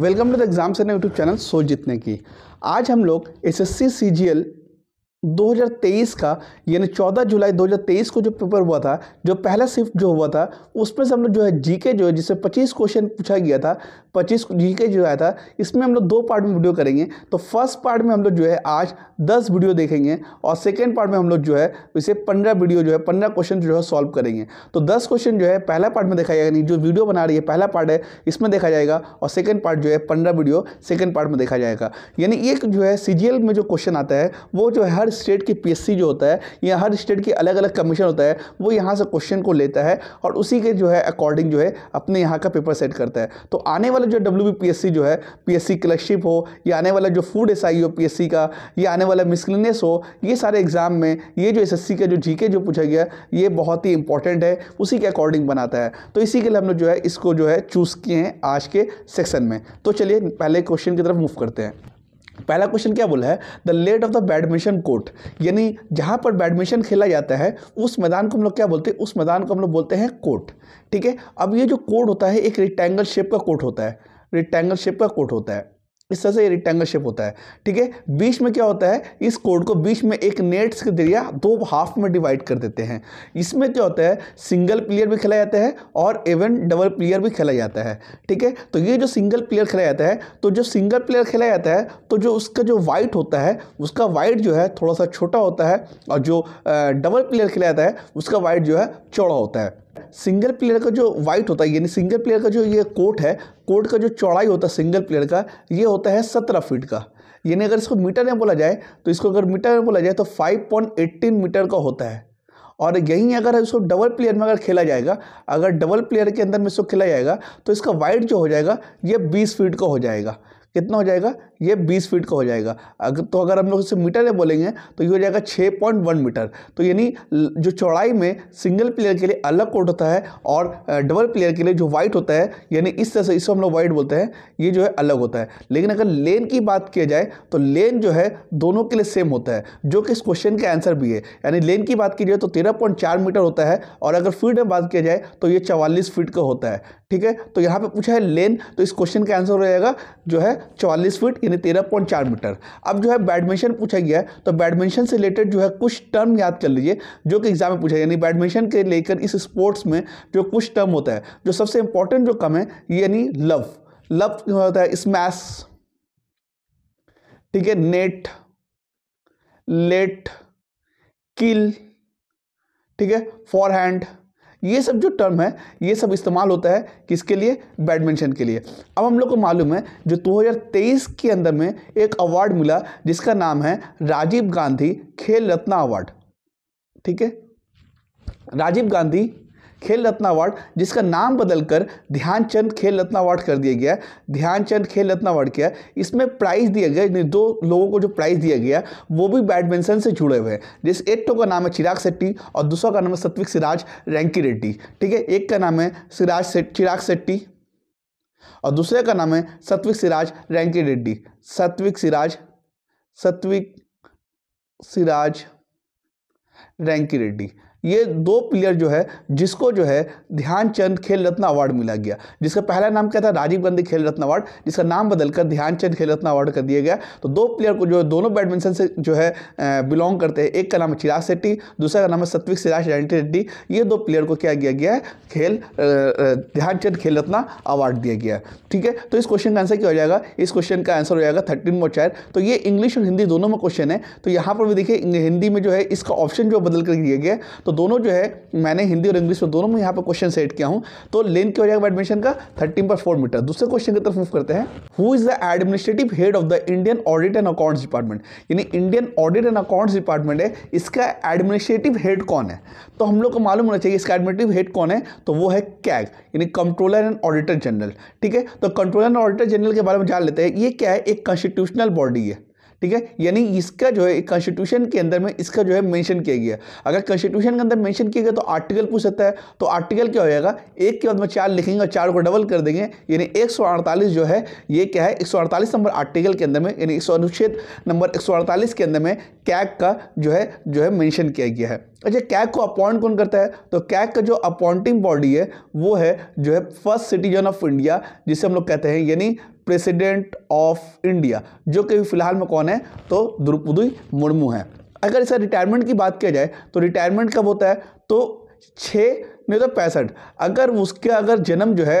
welcome to the exam Sena YouTube channel सोच जीतने की आज हम लोग S S C C G L 2023 का यानी 14 जुलाई 2023 को जो पेपर हुआ था जो पहला शिफ्ट जो हुआ था उसमें से हम लोग जो है जीके जो है जिससे 25 क्वेश्चन पूछा गया था 25 जीके जो आया था इसमें हम लोग दो पार्ट में वीडियो करेंगे तो फर्स्ट पार्ट में हम लोग जो है आज 10 वीडियो देखेंगे और सेकेंड पार्ट में हम लोग जो है इसे पंद्रह वीडियो जो है पंद्रह क्वेश्चन जो है सॉल्व करेंगे तो दस क्वेश्चन जो है पहला पार्ट में देखा जाएगा यानी जो वीडियो बना रही है पहला पार्ट है इसमें देखा जाएगा और सेकेंड पार्ट जो है पंद्रह वीडियो सेकेंड पार्ट में देखा जाएगा यानी एक जो है सी में जो क्वेश्चन आता है वो जो है हर हर स्टेट की पीएससी जो होता है या हर स्टेट की अलग अलग कमीशन होता है वो यहाँ से क्वेश्चन को लेता है और उसी के जो है अकॉर्डिंग जो है अपने यहाँ का पेपर सेट करता है तो आने वाला जो डब्ल्यू जो है पीएससी क्लर्कशिप हो या आने वाला जो फूड एस हो पी का या आने वाला मिसलिनियस हो ये सारे एग्ज़ाम में ये जो एस का जो जी जो पूछा गया ये बहुत ही इंपॉर्टेंट है उसी के अकॉर्डिंग बनाता है तो इसी के लिए हम लोग जो है इसको जो है चूज़ किए हैं आज के सेक्शन में तो चलिए पहले क्वेश्चन की तरफ मूव करते हैं पहला क्वेश्चन क्या बोला है the late of the badminton court यानी जहाँ पर बैडमिंटन खेला जाता है उस मैदान को हम लोग क्या बोलते हैं उस मैदान को हम लोग बोलते हैं कोर्ट ठीक है अब ये जो कोर्ट होता है एक रेक्टेंगल शेप का कोर्ट होता है रेक्टेंगल शेप का कोर्ट होता है इस तरह से ये रेक्टेंगल शेप होता है ठीक है बीच में क्या होता है इस कोड को बीच में एक नेट्स के जरिए दो हाफ में डिवाइड कर देते हैं इसमें क्या होता है सिंगल प्लेयर भी खेला जाता है और इवन डबल प्लेयर भी खेला जाता है ठीक है तो ये जो सिंगल प्लेयर खेला जाता है तो जो सिंगल प्लेयर खेला जाता है तो जो उसका जो वाइट होता है उसका वाइट जो है थोड़ा सा छोटा होता है और जो डबल प्लेयर खेला जाता है उसका वाइट जो है चौड़ा होता है सिंगल प्लेयर का जो वाइट होता है यानी सिंगल प्लेयर का जो ये कोट है कोट का जो चौड़ाई होता है सिंगल प्लेयर का ये होता है सत्रह फीट का यानी अगर इसको मीटर में बोला जाए तो इसको अगर मीटर में बोला जाए तो फाइव पॉइंट एट्टीन मीटर का होता है और यहीं अगर इसको डबल प्लेयर में अगर खेला जाएगा अगर डबल प्लेयर के अंदर में इसको खेला जाएगा तो इसका वाइट जो हो जाएगा ये बीस फीट का हो जाएगा कितना हो जाएगा ये बीस फीट का हो जाएगा अगर तो अगर हम लोग इसे मीटर में बोलेंगे तो ये हो जाएगा छः पॉइंट वन मीटर तो यानी जो चौड़ाई में सिंगल प्लेयर के लिए अलग कोट होता है और डबल प्लेयर के लिए जो वाइट होता है यानी इस तरह से इसको हम लोग वाइट बोलते हैं ये जो है अलग होता है लेकिन अगर लेन की बात किया जाए तो लेन जो है दोनों के लिए सेम होता है जो कि इस क्वेश्चन का आंसर भी है यानी लेन की बात की जाए तो तेरह पॉइंट चार मीटर होता है और अगर फीट में बात किया जाए तो ये चवालीस फीट का होता है ठीक है तो यहाँ पर पूछा है लेन तो इस क्वेश्चन का आंसर हो जाएगा जो है चौवालीस फीट यानी तेरह पॉइंट चार मीटर अब जो है बैडमिंटन पूछा गया है तो बैडमिंटन से रिलेटेड जो है कुछ टर्म याद कर लीजिए जो कि एग्जाम में पूछा यानी बैडमिंटन के लेकर इस स्पोर्ट्स में जो कुछ टर्म होता है जो सबसे इंपॉर्टेंट जो कम है यानी लव लव होता है स्मैश ठीक है नेट लेट किल ठीक है फॉर हैंड ये सब जो टर्म है ये सब इस्तेमाल होता है किसके लिए बैडमिंटन के लिए अब हम लोग को मालूम है जो 2023 के अंदर में एक अवार्ड मिला जिसका नाम है राजीव गांधी खेल रत्न अवार्ड ठीक है राजीव गांधी खेल रत्न अवार्ड जिसका नाम बदलकर ध्यानचंद खेल रत्न अवार्ड कर दिया गया ध्यानचंद खेल रत्न अवार्ड किया इसमें प्राइज़ दिया गया दो लोगों को जो प्राइज़ दिया गया वो भी बैडमिंटन से जुड़े हुए हैं जिस एक तो का नाम है चिराग सेट्टी और दूसरा का नाम है सत्विक सिराज रैंकी रेड्डी ठीक है एक का नाम है सिराज सेट चिराग सेट्टी और दूसरे का नाम है सत्विक सिराज रैंकी रेड्डी सत्विक सिराज सत्विक सिराज रैंकी रेड्डी ये दो प्लेयर जो है जिसको जो है ध्यानचंद खेल रत्न अवार्ड मिला गया जिसका पहला नाम क्या था राजीव गांधी खेल रत्न अवार्ड जिसका नाम बदलकर ध्यानचंद खेल रत्न अवार्ड कर दिया गया तो दो प्लेयर को जो है दोनों बैडमिंटन से जो है बिलोंग करते हैं एक का नाम है चिराग शेट्टी दूसरा का नाम है सत्विक सिराज रेंटी रेड्डी ये दो प्लेयर को क्या किया गया है खेल ध्यानचंद खेल रत्न अवार्ड दिया गया ठीक है तो इस क्वेश्चन का आंसर क्या हो जाएगा इस क्वेश्चन का आंसर हो जाएगा थर्टीन मोर चार तो ये इंग्लिश और हिंदी दोनों में क्वेश्चन है तो यहाँ पर भी देखिए हिंदी में जो है इसका ऑप्शन जो बदल कर दिया गया तो दोनों जो है मैंने हिंदी और इंग्लिश में दोनों में यहाँ पर क्वेश्चन सेट किया हूँ तो लेन क्या हो जाएगा एडमिशन का थर्टीन पर फोर मीटर दूसरे क्वेश्चन की तरफ मूव करते हैं who is the administrative head of the Indian audit and accounts department यानी Indian audit and accounts department है इसका एडमिनिस्ट्रेटिव हेड कौन है तो हम लोग को मालूम होना चाहिए इसका एडमिनिस्ट्रेटिव हेड कौन है तो वो है कैग यानी कंट्रोलर एंड ऑडिटर जनरल ठीक है तो कंट्रोलर एंड ऑडिटर जनरल के बारे में जान लेते हैं ये क्या है एक कॉन्स्टिट्यूशनल बॉडी है ठीक है यानी इसका जो है कॉन्स्टिट्यूशन के अंदर में इसका जो है मेंशन किया गया अगर कॉन्स्टिट्यूशन के अंदर मेंशन किया गया तो आर्टिकल पूछ सकता है तो आर्टिकल क्या हो जाएगा एक के बाद में चार लिखेंगे और चार को डबल कर देंगे यानी एक जो है ये क्या है एक नंबर आर्टिकल के अंदर में यानी एक नंबर एक के अंदर में कैक का जो है जो है मैंशन किया गया है अच्छा कैक को अपॉइंट कौन करता है तो कैक का जो अपॉइंटिंग बॉडी है वो है जो है फर्स्ट सिटीजन ऑफ इंडिया जिसे हम लोग कहते हैं यानी प्रेसिडेंट ऑफ इंडिया जो कि फिलहाल में कौन है तो द्रौपदी मुर्मू है अगर इसका रिटायरमेंट की बात किया जाए तो रिटायरमेंट कब होता है तो छः नहीं तो पैंसठ अगर उसके अगर जन्म जो है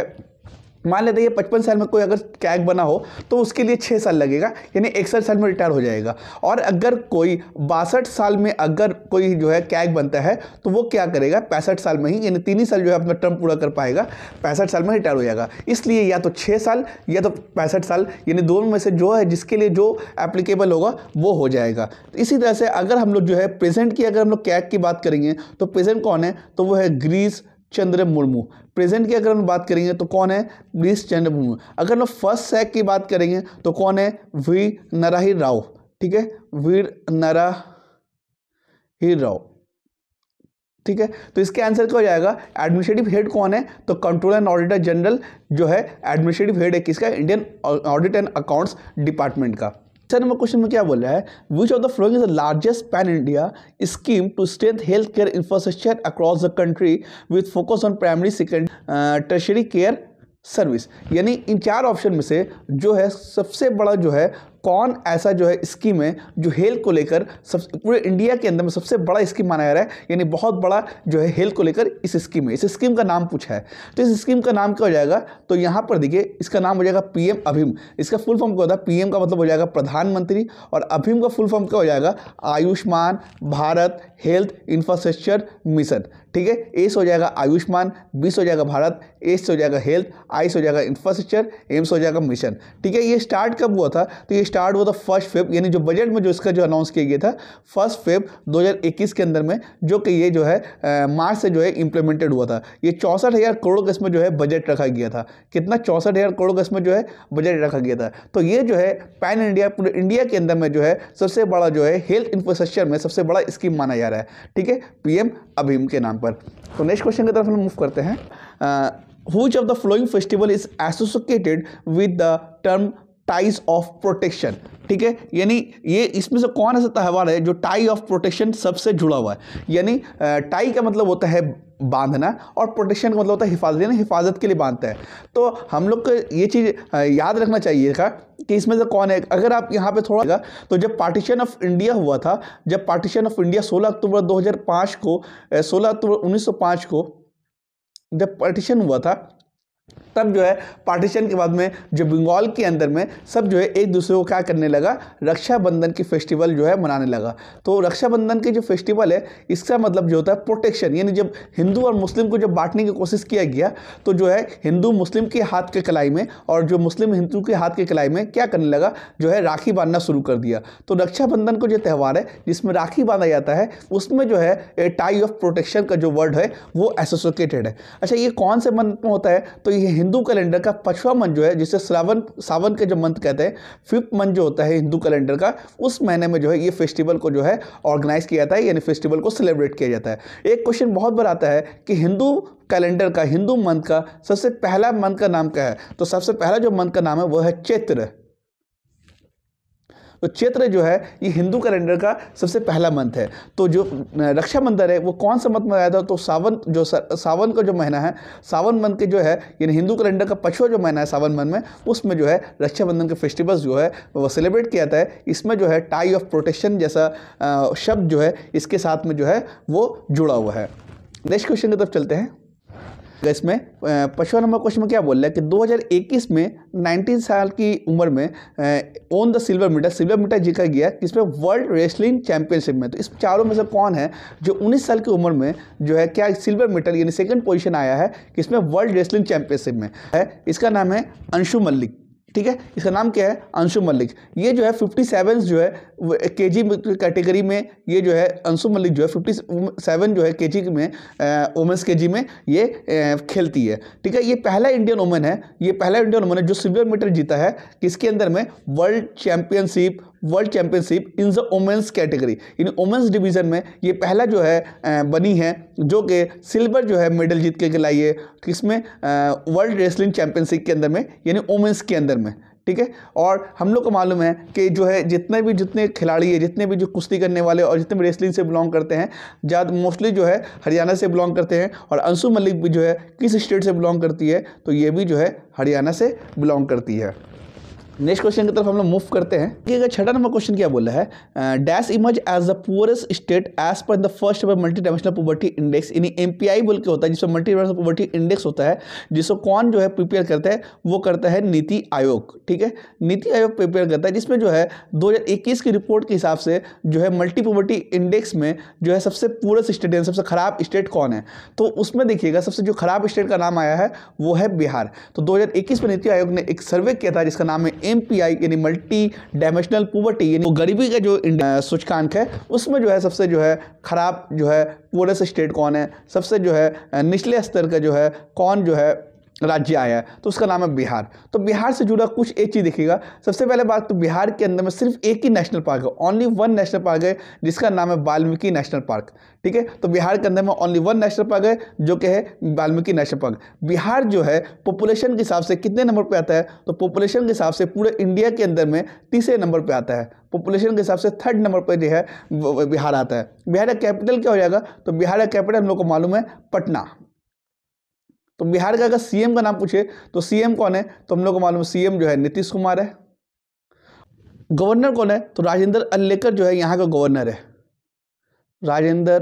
मान लेते हैं पचपन साल में कोई अगर कैग बना हो तो उसके लिए छः साल लगेगा यानी इकसठ साल में रिटायर हो जाएगा और अगर कोई बासठ साल में अगर कोई जो है कैग बनता है तो वो क्या करेगा पैंसठ साल में ही यानी तीन ही साल जो है अपना टर्म पूरा कर पाएगा पैंसठ साल में रिटायर हो जाएगा इसलिए या तो छः साल या तो पैंसठ साल यानी दोनों में से जो है जिसके लिए जो एप्लीकेबल होगा वो हो जाएगा इसी तरह से अगर हम लोग जो है प्रेजेंट की अगर हम लोग कैग की बात करेंगे तो प्रेजेंट कौन है तो वो है ग्रीस चंद्र मुर्मू प्रेजेंट की अगर हम बात करेंगे तो कौन है ब्रिस चंद्र मुर्मू अगर हम फर्स्ट सैक की बात करेंगे तो कौन है वी नराही राव ठीक है वीर नरा ही राव ठीक है तो इसके आंसर क्या हो जाएगा एडमिनिस्ट्रेटिव हेड कौन है तो कंट्रोल एंड ऑडिटर जनरल जो है एडमिनिस्ट्रेटिव हेड है किसका Indian audit and accounts department का सर नंबर क्वेश्चन में क्या बोल रहा है which of the following is the largest pan India scheme to strength health care infrastructure across the country with focus on primary second tertiary care service यानी इन चार option में से जो है सबसे बड़ा जो है कौन ऐसा जो है स्कीम है जो हेल्थ को लेकर सब पूरे इंडिया के अंदर में सबसे बड़ा स्कीम माना जा रहा है यानी बहुत बड़ा जो है हेल्थ को लेकर इस स्कीम में इस स्कीम का नाम पूछा है तो इस स्कीम का नाम क्या हो जाएगा तो यहाँ पर देखिए इसका नाम हो जाएगा पीएम अभिम इसका फुल फॉर्म क्या होता है पीएम का मतलब हो जाएगा प्रधानमंत्री और अभिम का फुल फॉर्म क्या हो जाएगा Ayushman Bharat health infrastructure mission ठीक है एस हो जाएगा आयुष्मान बीस हो जाएगा भारत एस हो जाएगा हेल्थ से हो जाएगा इंफ्रास्ट्रक्चर एम्स हो जाएगा मिशन ठीक है ये स्टार्ट कब हुआ था तो ये स्टार्ट हुआ था फर्स्ट फेब यानी जो बजट में जो इसका जो अनाउंस किया गया था फर्स्ट फेब 2021 के अंदर में जो कि ये जो है मार्च से जो है इंप्लीमेंटेड हुआ था ये चौंसठ हज़ार करोड़ का इसमें जो है बजट रखा गया था कितना चौंसठ हज़ार करोड़ का इसमें जो है बजट रखा गया था तो ये जो है पैन इंडिया पूरे इंडिया के अंदर में जो है सबसे बड़ा जो है हेल्थ इंफ्रास्ट्रक्चर में सबसे बड़ा स्कीम माना जा रहा है ठीक है पीएम अभीम के नाम पर तो नेक्स्ट क्वेश्चन की तरफ हम मूव करते हैं which of the following festival is associated with the term ties of protection ठीक है यानी ये इसमें से कौन ऐसा त्यौहार है जो टाई ऑफ प्रोटेक्शन सबसे जुड़ा हुआ है यानी टाई का मतलब होता है बांधना और प्रोटेक्शन का मतलब होता है हिफाजत यानी हिफाजत के लिए बांधता है तो हम लोग को ये चीज़ याद रखना चाहिए था कि इसमें से कौन है अगर आप यहाँ पे थोड़ा तो जब पार्टीशन ऑफ इंडिया हुआ था जब पार्टीशन ऑफ इंडिया 16 अक्टूबर 2005 को 16 अक्टूबर 1905 को जब पार्टीशन हुआ था तब जो है पार्टीशन के बाद में जो बंगाल के अंदर में सब जो है एक दूसरे को क्या करने लगा रक्षाबंधन की फेस्टिवल जो है मनाने लगा तो रक्षाबंधन के जो फेस्टिवल है इसका मतलब जो होता है प्रोटेक्शन यानी जब हिंदू और मुस्लिम को जब बांटने की कोशिश किया गया तो जो है हिंदू मुस्लिम के हाथ के कलाई में और जो मुस्लिम हिंदू के हाथ के कलाई में क्या करने लगा जो है राखी बांधना शुरू कर दिया तो रक्षाबंधन का जो त्यौहार है जिसमें राखी बांधा जाता है उसमें जो है ए टाई ऑफ प्रोटेक्शन का जो वर्ड है वो एसोसिएटेड है अच्छा ये कौन से मंथ में होता है तो ये हिंदू कैलेंडर का पछवा मंथ जो है जिसे श्रावण सावन के जो मंथ कहते हैं फिफ्थ मंथ जो होता है हिंदू कैलेंडर का उस महीने में जो है ये फेस्टिवल को जो है ऑर्गेनाइज किया जाता है यानी फेस्टिवल को सेलिब्रेट किया जाता है एक क्वेश्चन बहुत बार आता है कि हिंदू कैलेंडर का हिंदू मंथ का सबसे पहला मंथ का नाम क्या है तो सबसे पहला जो मंथ का नाम है वह है चैत्र तो चैत्र जो है ये हिंदू कैलेंडर का सबसे पहला मंथ है तो जो रक्षाबंधन है वो कौन सा मंथ में आया था तो सावन जो सावन का जो महीना है सावन मंथ के जो है यानी हिंदू कैलेंडर का पछुआ जो महीना है सावन मंथ में उसमें जो है रक्षाबंधन के फेस्टिवल्स जो है वो सेलिब्रेट किया जाता है इसमें जो है टाई ऑफ प्रोटेक्शन जैसा शब्द जो है इसके साथ में जो है वो जुड़ा हुआ है नेक्स्ट क्वेश्चन की तरफ चलते हैं इसमें पचपन नंबर क्वेश्चन में क्या बोल रहा है कि 2021 में 19 साल की उम्र में won the silver medal silver medal जीता गया किसमें वर्ल्ड रेसलिंग चैंपियनशिप में तो इस चारों में से कौन है जो 19 साल की उम्र में जो है क्या सिल्वर मेडल यानी सेकंड पोजिशन आया है किसमें वर्ल्ड रेसलिंग चैंपियनशिप में है इसका नाम है अंशु मल्लिक ठीक है इसका नाम क्या है अंशु मलिक ये जो है फिफ्टी सेवन जो है के जी कैटेगरी में ये जो है अंशु मलिक जो है फिफ्टी सेवन जो है के जी में वुमेंस के जी में ये खेलती है ठीक है ये पहला इंडियन वुमन है ये पहला इंडियन वुमन है जो सिल्वर मेडल जीता है किसके अंदर में world championship world championship in the women's category in women's division में ये पहला जो है बनी है जो कि सिल्वर जो है मेडल जीत के लाई है किसमें वर्ल्ड रेसलिंग चैंपियनशिप के अंदर में यानी वुमेंस के अंदर मीटर में ठीक है और हम लोग को मालूम है कि जो है जितने भी जितने खिलाड़ी है जितने भी जो कुश्ती करने वाले और जितने भी रेसलिंग से बिलोंग करते हैं ज़्यादा मोस्टली जो है हरियाणा से बिलोंग करते हैं और अंशु मलिक भी जो है किस स्टेट से बिलोंग करती है तो ये भी जो है हरियाणा से बिलोंग करती है नेक्स्ट क्वेश्चन की तरफ हम लोग मूव करते हैं छठा नंबर क्वेश्चन क्या बोला है dash emerge as the poorest state as per the first multi dimensional poverty index यानी एम बोल के होता है जिसमें मल्टी डायमेंशनल पोवर्टी इंडेक्स होता है जिसको कौन जो है प्रिपेयर करता है वो करता है नीति आयोग ठीक है नीति आयोग प्रिपेयर करता है जिसमें जो है दो की रिपोर्ट के हिसाब से जो है मल्टी पोवर्टी इंडेक्स में जो है सबसे पुअरेस्ट स्टेट यानी सबसे खराब स्टेट कौन है तो उसमें देखिएगा सबसे जो खराब स्टेट का नाम आया है वो है बिहार तो दो में नीति आयोग ने एक सर्वे किया था जिसका नाम है एम यानी मल्टी डायमेंशनल पोवर्टी यानी गरीबी का जो सूचकांक है उसमें जो है सबसे जो है ख़राब जो है पोरेस्ट स्टेट कौन है सबसे जो है निचले स्तर का जो है कौन जो है राज्य आया है तो उसका नाम है बिहार तो बिहार से जुड़ा कुछ एक चीज़ देखिएगा सबसे पहले बात तो बिहार के अंदर में सिर्फ एक ही नेशनल पार्क है ओनली वन नेशनल पार्क है जिसका नाम है वाल्मीकि नेशनल पार्क ठीक है तो बिहार के अंदर में ओनली वन नेशनल पार्क है जो कि है वाल्मीकि नेशनल पार्क बिहार जो है पॉपुलेशन के हिसाब से कितने नंबर पर आता है तो पॉपुलेशन के हिसाब से पूरे इंडिया के अंदर में तीसरे नंबर पर आता है पॉपुलेशन के हिसाब से थर्ड नंबर पर जो है बिहार आता है बिहार का कैपिटल क्या हो जाएगा तो बिहार का कैपिटल हम लोग को मालूम है पटना तो बिहार का अगर सीएम का नाम पूछे तो सीएम कौन है तो हम लोग को मालूम सीएम जो है नीतीश कुमार है गवर्नर कौन है तो राजेंद्र अल्लेकर जो है यहाँ का गवर्नर है राजेंद्र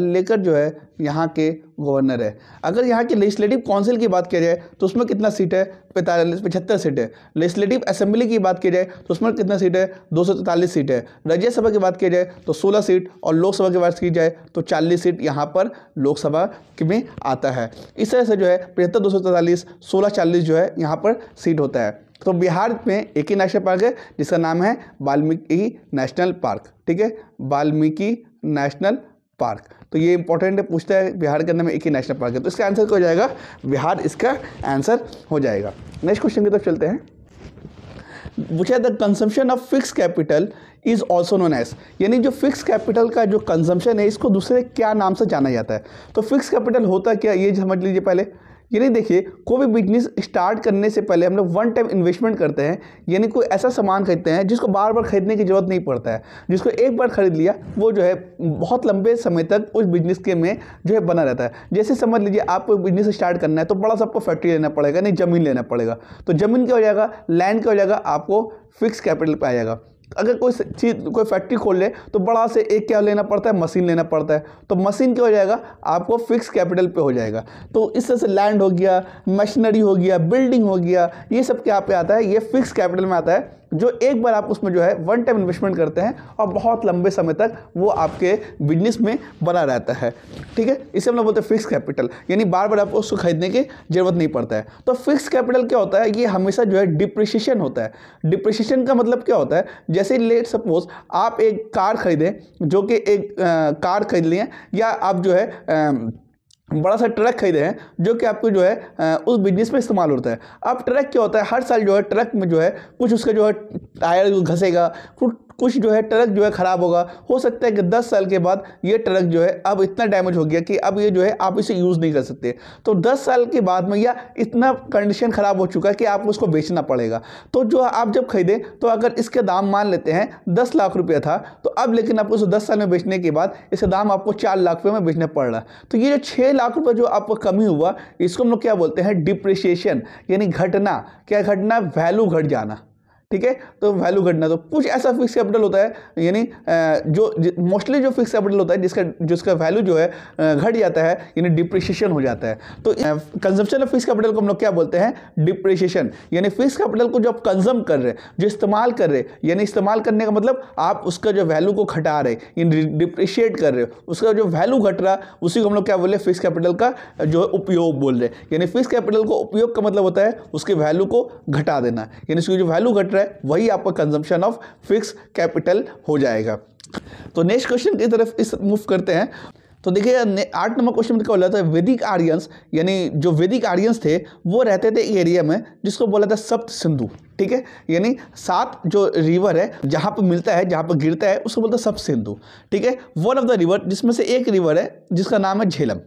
लेकर जो है यहाँ के गवर्नर है अगर यहाँ की लेजिस्लेटिव काउंसिल की बात किया जाए तो उसमें कितना सीट है पैंतालीस पचहत्तर सीट है लेजिस्लेटिव असेंबली की बात की जाए तो उसमें कितना सीट तो है दो सौ तैंतालीस सीट है राज्यसभा की बात की जाए तो सोलह सीट और लोकसभा की बात की जाए तो चालीस सीट यहाँ पर लोकसभा में आता है इस तरह से जो है पचहत्तर दो सौ तैंतालीस सोलह चालीस जो है यहाँ पर सीट होता है तो बिहार में एक ही नेशनल पार्क है जिसका नाम है वाल्मीकि नेशनल पार्क ठीक है वाल्मीकि नेशनल पार्क तो ये इंपॉर्टेंट है पूछता है बिहार के अंदर में एक ही नेशनल पार्क है तो इसका आंसर क्या हो जाएगा बिहार इसका आंसर हो जाएगा नेक्स्ट क्वेश्चन की तरफ चलते हैं पूछा the consumption of fix capital is also known as यानी जो फिक्स कैपिटल का जो कंजम्पशन है इसको दूसरे क्या नाम से जाना जाता है तो फिक्स कैपिटल होता क्या ये समझ लीजिए पहले यानी देखिए कोई भी बिजनेस स्टार्ट करने से पहले हम लोग वन टाइम इन्वेस्टमेंट करते हैं यानी कोई ऐसा सामान खरीदते हैं जिसको बार बार खरीदने की जरूरत नहीं पड़ता है जिसको एक बार खरीद लिया वो जो है बहुत लंबे समय तक उस बिजनेस के में जो है बना रहता है जैसे समझ लीजिए आपको बिजनेस स्टार्ट करना है तो बड़ा सा आपको फैक्ट्री लेना पड़ेगा नहीं ज़मीन लेना पड़ेगा तो ज़मीन क्या हो जाएगा लैंड क्या हो जाएगा आपको फिक्स कैपिटल पर आ जाएगा अगर कोई चीज़ कोई फैक्ट्री खोल ले तो बड़ा से एक क्या लेना पड़ता है मशीन लेना पड़ता है तो मशीन क्या हो जाएगा आपको फिक्स कैपिटल पे हो जाएगा तो इस तरह से लैंड हो गया मशीनरी हो गया बिल्डिंग हो गया ये सब क्या पे आता है ये फिक्स कैपिटल में आता है जो एक बार आप उसमें जो है वन टाइम इन्वेस्टमेंट करते हैं और बहुत लंबे समय तक वो आपके बिजनेस में बना रहता है ठीक है इसे हम लोग बोलते हैं फिक्स कैपिटल यानी बार बार आपको उसको खरीदने की जरूरत नहीं पड़ता है तो फिक्स कैपिटल क्या होता है ये हमेशा जो है डिप्रिशिएशन होता है डिप्रिशिएशन का मतलब क्या होता है जैसे लेट सपोज आप एक कार खरीदें जो कि एक आ, कार खरीद लें या आप जो है आ, बड़ा सा ट्रक खरीदे हैं जो कि आपको जो है उस बिजनेस में इस्तेमाल होता है अब ट्रक क्या होता है हर साल जो है ट्रक में जो है कुछ उसका जो है टायर घसेगा कुछ जो है ट्रक जो है ख़राब होगा हो सकता है कि 10 साल के बाद ये ट्रक जो है अब इतना डैमेज हो गया कि अब ये जो है आप इसे यूज़ नहीं कर सकते तो 10 साल के बाद में या इतना कंडीशन ख़राब हो चुका है कि आपको उसको बेचना पड़ेगा तो जो आप जब खरीदें तो अगर इसके दाम मान लेते हैं दस लाख रुपये था तो अब लेकिन आपको उसको दस साल में बेचने के बाद इसका दाम आपको चार लाख रुपये में बेचना पड़ रहा है तो ये जो छः लाख रुपये जो आपको कमी हुआ इसको हम लोग क्या बोलते हैं डिप्रिशिएशन यानी घटना क्या घटना वैल्यू घट जाना ठीक है तो वैल्यू घटना तो कुछ ऐसा फिक्स कैपिटल होता है यानी जो मोस्टली जो फिक्स कैपिटल होता है जिसका जिसका वैल्यू जो है घट जाता है यानी डिप्रिशिएशन हो जाता है तो कंजम्पशन ऑफ फिक्स कैपिटल को हम लोग क्या बोलते हैं डिप्रिशिएशन यानी फिक्स कैपिटल को जो आप कंज्म कर रहे हैं जो इस्तेमाल कर रहे हैं यानी इस्तेमाल करने का मतलब आप उसका जो वैल्यू को घटा रहे यानी डिप्रिशिएट कर रहे हो उसका जो वैल्यू घट रहा उसी को हम लोग क्या बोल रहे हैं फिक्स कैपिटल का जो है उपयोग बोल रहे हैं यानी फिक्स कैपिटल को उपयोग का मतलब होता है उसके वैल्यू को घटा देना यानी उसकी जो वैल्यू घट रहा है है वही आपका कंजम्पशन ऑफ फिक्स कैपिटल हो जाएगा तो नेक्स्ट क्वेश्चन की तरफ इस मूव करते हैं तो देखिए आठ नंबर क्वेश्चन में क्या बोला था वैदिक आर्यंस यानी जो वैदिक आर्यंस थे वो रहते थे एरिया में जिसको बोला था सप्त सिंधु ठीक है यानी सात जो रिवर है जहाँ पर मिलता है जहाँ पर गिरता है उसको बोलता है सप्त सिंधु ठीक है वन ऑफ द रिवर जिसमें से एक रिवर है जिसका नाम है झेलम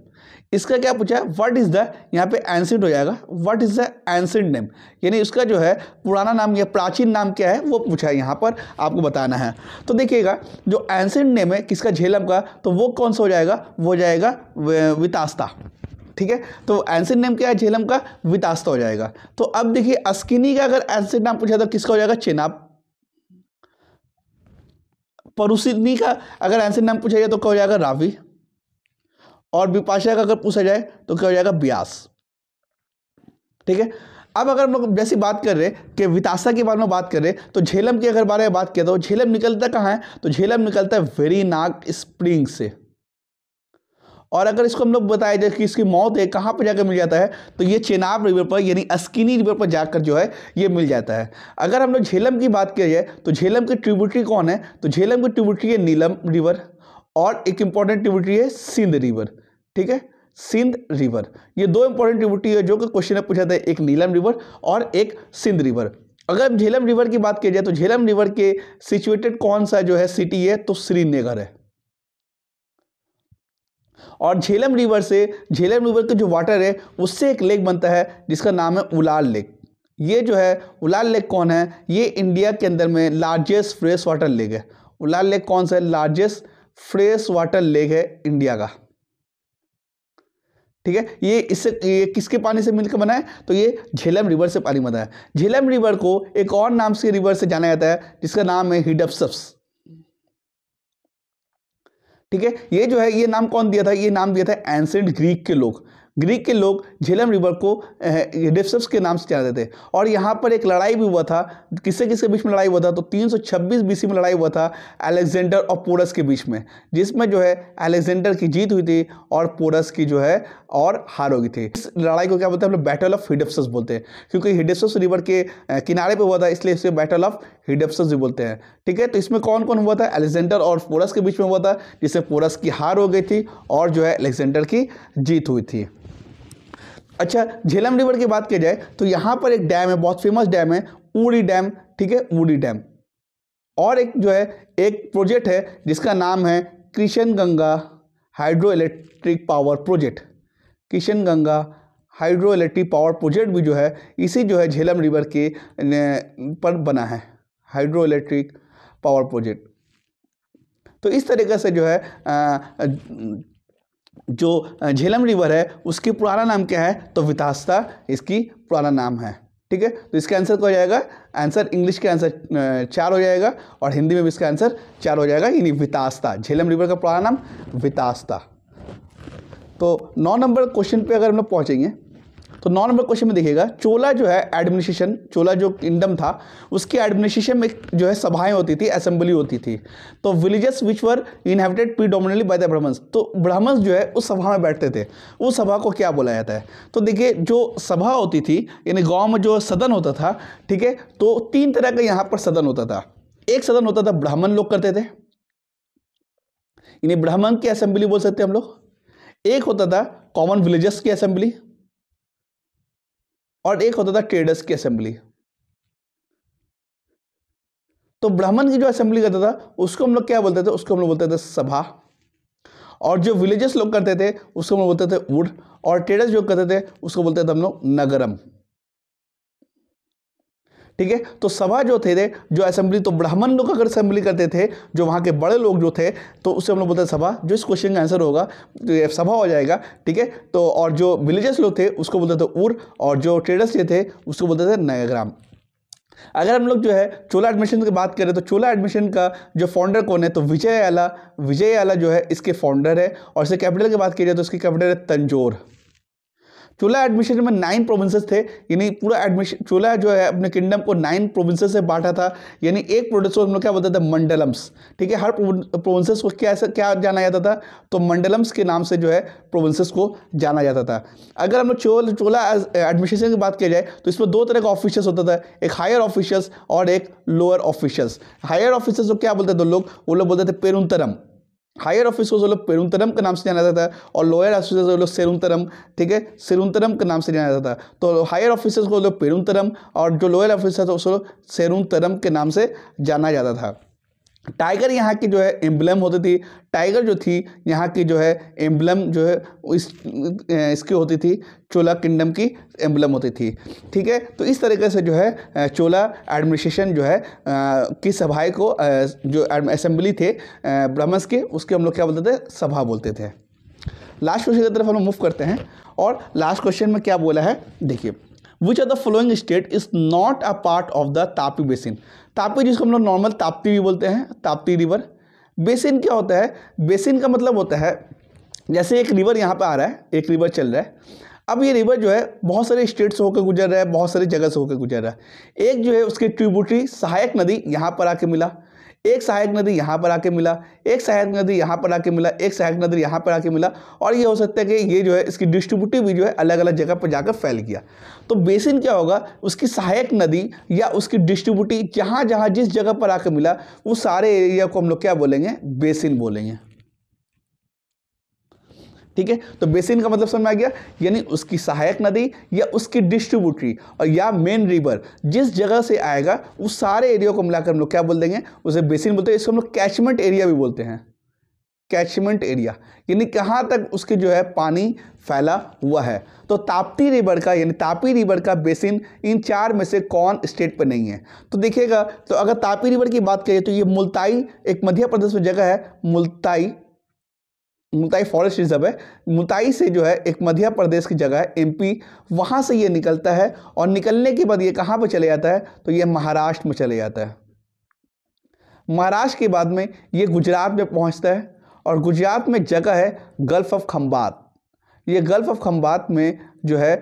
इसका क्या पूछा है वट इज़ द यहाँ पे एंसेंट हो जाएगा what is the ancient name यानी इसका जो है पुराना नाम या प्राचीन नाम क्या है वो पूछा है यहाँ पर आपको बताना है तो देखिएगा जो एंसेंट नेम है किसका झेलम का तो वो कौन सा हो जाएगा वो हो जाएगा वितास्ता ठीक है तो एंसेंट नेम क्या है झेलम का वितास्ता हो जाएगा तो अब देखिए अस्किनी का अगर एंसेंट नाम पूछा तो किसका हो जाएगा चेनाब परुसिनी का अगर एंसेंट नाम पूछा जाए तो क्या हो जाएगा रावी और विपाशा का अगर पूछा जाए तो क्या हो जाएगा ब्यास ठीक है अब अगर हम लोग जैसी बात कर रहे कि वितासा के बारे में बात कर रहे तो झेलम के अगर बारे में बात किया तो झेलम निकलता कहाँ है तो झेलम निकलता है वेरी नाग स्प्रिंग से और अगर इसको हम लोग बताया जाए कि इसकी मौत है कहाँ पर जाकर मिल जाता है तो ये चेनाब रिवर पर यानी अस्किनी रिवर पर जाकर जो है ये मिल जाता है अगर हम लोग झेलम की बात किया जाए तो झेलम की ट्रिब्यूटरी कौन है तो झेलम की ट्रिब्यूटरी है नीलम रिवर और एक इंपॉर्टेंट ट्रिब्यूटरी है सिंध रिवर ठीक है सिंध रिवर ये दो इंपॉर्टेंट ट्रिब्यूटी है जो कि क्वेश्चन में पूछा था एक नीलम रिवर और एक सिंध रिवर अगर झेलम रिवर की बात की जाए तो झेलम रिवर के सिचुएटेड कौन सा जो है सिटी है तो श्रीनगर है और झेलम रिवर से झेलम रिवर का जो वाटर है उससे एक लेक बनता है जिसका नाम है उलाल लेक ये जो है उलाल लेक कौन है ये इंडिया के अंदर में लार्जेस्ट फ्रेश वाटर लेक है उलाल लेक कौन सा है लार्जेस्ट फ्रेश वाटर लेक है इंडिया का ठीक है ये इससे ये किसके पानी से मिलकर बना है तो ये झेलम रिवर से पानी बना है झेलम रिवर को एक और नाम से रिवर से जाना जाता है जिसका नाम है हिडपसप्स ठीक है ये जो है ये नाम कौन दिया था ये नाम दिया था एंसेंट ग्रीक के लोग ग्रीक के लोग झेलम रिवर को हिडपसप्स के नाम से जानते थे और यहाँ पर एक लड़ाई भी हुआ था किससे किसके बीच में लड़ाई हुआ था तो 326 बीसी में लड़ाई हुआ था अलेक्जेंडर और पोरस के बीच में जिसमें जो है अलेक्जेंडर की जीत हुई थी और पोरस की जो है और हार हो गई थी इस लड़ाई को क्या बोलते हैं हम लोग बैटल ऑफ हिडेप्स बोलते हैं क्योंकि हिडेप्सस रिवर के किनारे पर हुआ था इसलिए इसे बैटल ऑफ हिडेप्स भी बोलते हैं ठीक है तो इसमें कौन कौन हुआ था एलेक्जेंडर और पोरस के बीच में हुआ था जिससे पोरस की हार हो गई थी और जो है एलेक्जेंडर की जीत हुई थी अच्छा झेलम रिवर की बात की जाए तो यहाँ पर एक डैम है बहुत फेमस डैम है ऊड़ी डैम ठीक है ऊड़ी डैम और एक जो है एक प्रोजेक्ट है जिसका नाम है Krishna Ganga hydroelectric power project Kishan Ganga hydroelectric power project भी जो है इसी जो है झेलम रिवर के पर बना है हाइड्रो इलेक्ट्रिक पावर प्रोजेक्ट तो इस तरीके से जो है जो झेलम रिवर है उसकी पुराना नाम क्या है तो वितास्ता इसकी पुराना नाम है ठीक है तो इसका आंसर क्या हो जाएगा आंसर इंग्लिश का आंसर चार हो जाएगा और हिंदी में भी इसका आंसर चार हो जाएगा यानी वितास्ता झेलम रिवर का पुराना नाम वितास्ता तो नौ नंबर क्वेश्चन पे अगर हम लोग पहुँचेंगे तो नौ नंबर क्वेश्चन में देखिएगा चोला जो है एडमिनिस्ट्रेशन चोला जो किंगडम था उसके एडमिनिस्ट्रेशन में जो है सभाएं होती थी असेंबली होती थी तो villages which were inhabited predominantly by the Brahmins तो ब्राह्मण्स जो है उस सभा में बैठते थे उस सभा को क्या बोला जाता है तो देखिए जो सभा होती थी यानी गाँव में जो सदन होता था ठीक है तो तीन तरह का यहाँ पर सदन होता था एक सदन होता था ब्राह्मण लोग करते थे इन्हें ब्राह्मण की असेंबली बोल सकते हैं हम लोग एक होता था कॉमन विलेजर्स की असेंबली और एक होता था ट्रेडर्स की असेंबली तो ब्राह्मण की जो असेंबली करता था उसको हम लोग क्या बोलते थे उसको हम लोग बोलते थे सभा और जो विलेजेस लोग करते थे उसको हम लोग बोलते थे वुड और ट्रेडर्स जो करते थे उसको बोलते थे हम लोग नगरम ठीक है तो सभा जो थे, जो असेंबली तो ब्राह्मण लोग अगर असेंबली करते थे जो वहाँ के बड़े लोग जो थे तो उससे हम लोग बोलते सभा जो इस क्वेश्चन का आंसर होगा तो सभा हो जाएगा ठीक है तो और जो विलेजेस लोग थे उसको बोलते थे उर और जो ट्रेडर्स ये थे उसको बोलते थे नयाग्राम अगर हम लोग जो है चोला एडमिशन की बात करें तो चोला एडमिशन का जो फाउंडर कौन है तो विजय आला विजय आला जो है इसके फाउंडर है और इसके कैपिटल की बात की जाए तो इसकी कैपिटल है तंजोर चोला एडमिनिस्ट्रेशन में नाइन प्रोविंसेस थे यानी पूरा एडमिशन चोला जो है अपने किंगडम को नाइन प्रोविंसेस से बांटा था यानी एक प्रोविंस को हम लोग क्या बोलते थे मंडलम्स ठीक है हर प्रोविंसेस को क्या क्या जाना जाता था तो मंडलम्स के नाम से जो है प्रोविंसेस को जाना जाता था अगर हम लोग चोल चोला एडमिनिस्ट्रेशन eh, की बात किया जाए तो इसमें दो तरह का ऑफिशियस होता था एक हायर ऑफिशियस और एक लोअर ऑफिशियस हायर ऑफिसर्स को क्या बोलते थे लोग वो लोग बोलते थे पेरुंतरम हायर ऑफिस को जो लोग पेरुंतरम के नाम से जाना जाता है और लोअर ऑफिस वो लोग सेरुंतरम ठीक है सेरुंतरम के नाम से जाना जाता है तो हायर ऑफिसर्स को लोग पेरुंतरम और जो लोअर ऑफिसर्स उसको सेरुंतरम के नाम से जाना जाता था टाइगर यहाँ की जो है एम्बलम होती थी टाइगर जो थी यहाँ की जो है एम्बलम जो है इस इसकी होती थी चोला किंगडम की एम्बलम होती थी ठीक है तो इस तरीके से जो है चोला एडमिनिस्ट्रेशन जो है की सभाएं को जो असेंबली थे ब्राह्मण्स के उसके हम लोग क्या बोलते थे सभा बोलते थे लास्ट क्वेश्चन की तरफ हम मूव करते हैं और लास्ट क्वेश्चन में क्या बोला है देखिए which are the following state is not a part of the Tapi basin Tapi जिसको हम लोग नॉर्मल ताप्ती भी बोलते हैं ताप्ती रिवर बेसिन क्या होता है बेसिन का मतलब होता है जैसे एक रिवर यहाँ पर आ रहा है एक रिवर चल रहा है अब ये रिवर जो है बहुत सारे स्टेट से होकर गुजर रहा है बहुत सारी जगह से होकर गुजर रहा है एक जो है उसकी ट्रिब्यूटरी सहायक नदी यहाँ पर आके मिला एक सहायक नदी यहाँ पर आके मिला एक सहायक नदी यहाँ पर आके मिला एक सहायक नदी यहाँ पर आके मिला और ये हो सकता है कि ये जो है इसकी डिस्ट्रीब्यूटिव भी जो है अलग अलग जगह पर जाकर फैल गया तो बेसिन क्या होगा उसकी सहायक नदी या उसकी डिस्ट्रीब्यूटिव जहाँ जहाँ जिस जगह पर आकर मिला वो सारे एरिया को हम लोग क्या बोलेंगे बेसिन बोलेंगे ठीक है तो बेसिन का मतलब समझ में आ गया यानी उसकी सहायक नदी या उसकी डिस्ट्रीब्यूटरी और या मेन रिवर जिस जगह से आएगा उस सारे एरिया को मिलाकर हम लोग क्या बोल देंगे उसे बेसिन बोलते हैं इसको हम लोग कैचमेंट एरिया भी बोलते हैं कैचमेंट एरिया यानी कहाँ तक उसके जो है पानी फैला हुआ है तो ताप्ती रिवर का यानी तापी रिवर का बेसिन इन चार में से कौन स्टेट पर नहीं है तो देखिएगा तो अगर तापी रिवर की बात करें तो ये मुल्ताई एक मध्य प्रदेश में जगह है मुल्ताई मुताई फॉरेस्ट रिजर्व है मुताई से जो है एक मध्य प्रदेश की जगह है एमपी वहाँ से ये निकलता है और निकलने के बाद ये कहाँ पर चले जाता है तो ये महाराष्ट्र में चले जाता है महाराष्ट्र के बाद में ये गुजरात में पहुँचता है और गुजरात में जगह है गल्फ ऑफ खम्बात ये गल्फ ऑफ खम्बात में जो है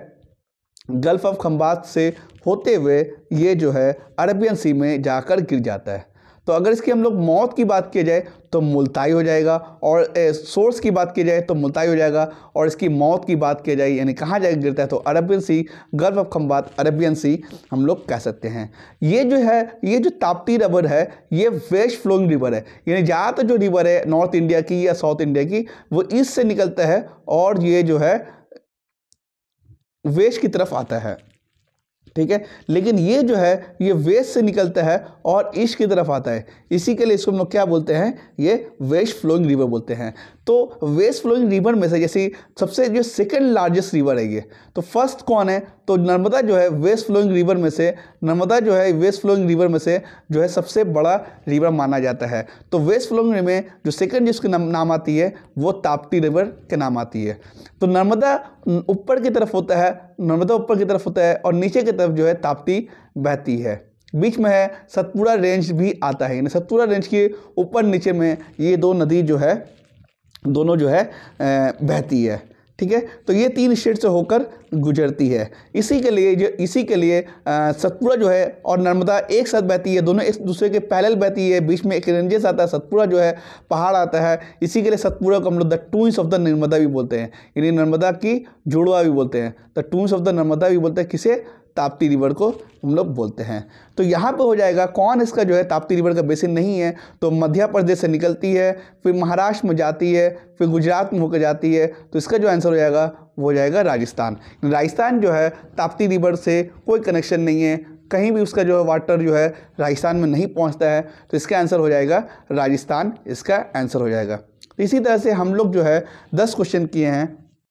गल्फ ऑफ खम्बात से होते हुए ये जो है अरबियन सी में जाकर गिर जाता है तो अगर इसकी हम लोग मौत की बात की जाए तो मुलताई हो जाएगा और ए, सोर्स की बात की जाए तो मुलताई हो जाएगा और इसकी मौत की बात की जाए यानी कहाँ जाएगा गिरता है तो अरबियन सी गर्व ऑफ खम्बात अरबियन सी हम लोग कह सकते हैं ये जो है ये जो ताप्ती रबर है ये वेस्ट फ्लोइंग रिवर है यानी ज़्यादातर जो रिवर है नॉर्थ इंडिया की या साउथ इंडिया की वो ईस्ट से निकलता है और ये जो है वेस्ट की तरफ आता है ठीक है लेकिन ये जो है ये वेस्ट से निकलता है और ईश की तरफ आता है इसी के लिए इसको हम लोग क्या बोलते हैं ये वेस्ट फ्लोइंग रिवर बोलते हैं तो वेस्ट फ्लोइंग रिवर में से जैसे सबसे जो सेकेंड लार्जेस्ट रिवर है ये तो फर्स्ट कौन है तो नर्मदा जो है वेस्ट फ्लोइंग रिवर में से नर्मदा जो है वेस्ट फ्लोइंग रिवर में से जो है सबसे बड़ा रिवर माना जाता है तो वेस्ट फ्लोइंग में जो सेकेंड जिसके नाम, नाम आती है वो ताप्ती रिवर के नाम आती है तो नर्मदा ऊपर की तरफ होता है नर्मदा ऊपर की तरफ होता है और नीचे की तरफ जो है ताप्ती बहती है बीच में है सतपुरा रेंज भी आता है यानी सतपुड़ा रेंज के ऊपर नीचे में ये दो नदी जो है दोनों जो है बहती है ठीक है तो ये तीन स्टेट से होकर गुजरती है इसी के लिए जो इसी के लिए सतपुरा जो है और नर्मदा एक साथ बहती है दोनों एक दूसरे के पैरल बहती है बीच में एक रेंजेस आता है सतपुरा जो है पहाड़ आता है इसी के लिए सतपुरा को हम लोग the twins of the Narmada भी बोलते हैं यानी नर्मदा की जुड़वा भी बोलते हैं the twins of the Narmada भी बोलते हैं किसे ताप्ती रिवर को हम लोग बोलते हैं तो यहाँ पे हो जाएगा कौन इसका जो है ताप्ती रिवर का बेसिन नहीं है तो मध्य प्रदेश से निकलती है फिर महाराष्ट्र में जाती है फिर गुजरात में होकर जाती है तो इसका जो आंसर हो जाएगा वो हो जाएगा राजस्थान राजस्थान जो है ताप्ती रिवर से कोई कनेक्शन नहीं है कहीं भी उसका जो है वाटर जो है राजस्थान में नहीं पहुँचता है तो इसका आंसर हो जाएगा राजस्थान इसका आंसर हो जाएगा तो इसी तरह से हम लोग जो है दस क्वेश्चन किए हैं